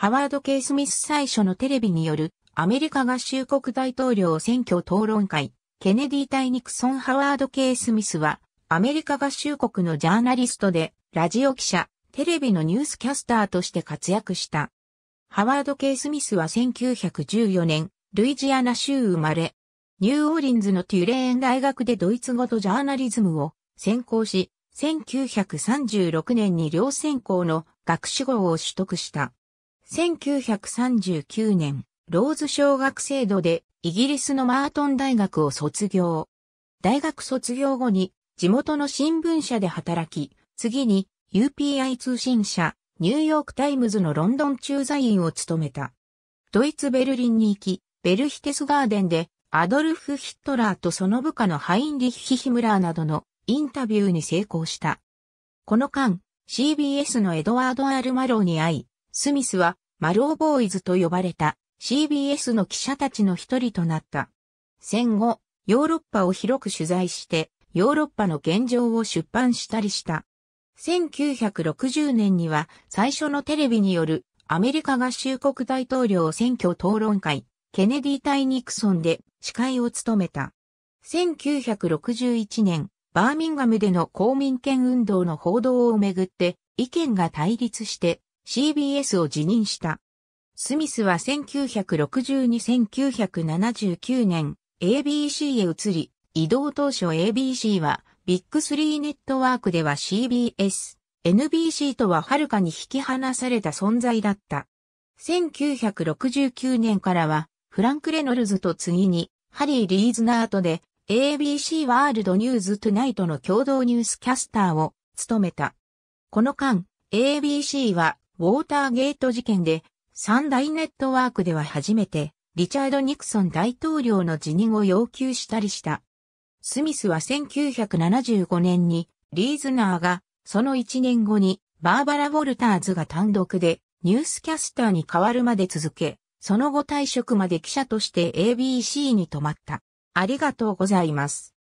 ハワード・ケイ・スミス最初のテレビによるアメリカ合衆国大統領選挙討論会、ケネディ対ニクソン・ハワード・ケイ・スミスは、アメリカ合衆国のジャーナリストで、ラジオ記者、テレビのニュースキャスターとして活躍した。ハワード・ケイ・スミスは1914年、ルイジアナ州生まれ、ニューオーリンズのテュレーン大学でドイツ語とジャーナリズムを専攻し、1936年に両専攻の学士号を取得した。1939年、ローズ小学制度でイギリスのマートン大学を卒業。大学卒業後に地元の新聞社で働き、次に UPI 通信社、ニューヨークタイムズのロンドン駐在員を務めた。ドイツベルリンに行き、ベルヒテスガーデンでアドルフ・ヒットラーとその部下のハインリッヒ・ヒムラーなどのインタビューに成功した。この間、CBS のエドワード・アル・マローに会い、スミスはマローボーイズと呼ばれた CBS の記者たちの一人となった。戦後、ヨーロッパを広く取材して、ヨーロッパの現状を出版したりした。1960年には最初のテレビによるアメリカ合衆国大統領選挙討論会、ケネディ対ニクソンで司会を務めた。1961年、バーミンガムでの公民権運動の報道をめぐって意見が対立して CBS を辞任した。スミスは1962-1979年 ABC へ移り、移動当初 ABC はビッグスリーネットワークでは CBS、NBC とははるかに引き離された存在だった。1969年からはフランク・レノルズと次にハリー・リーズナートで ABC ワールドニューズトゥナイトの共同ニュースキャスターを務めた。この間、ABC はウォーターゲート事件で、三大ネットワークでは初めて、リチャード・ニクソン大統領の辞任を要求したりした。スミスは1975年に、リーズナーが、その1年後に、バーバラ・ウォルターズが単独で、ニュースキャスターに変わるまで続け、その後退職まで記者として ABC に泊まった。ありがとうございます。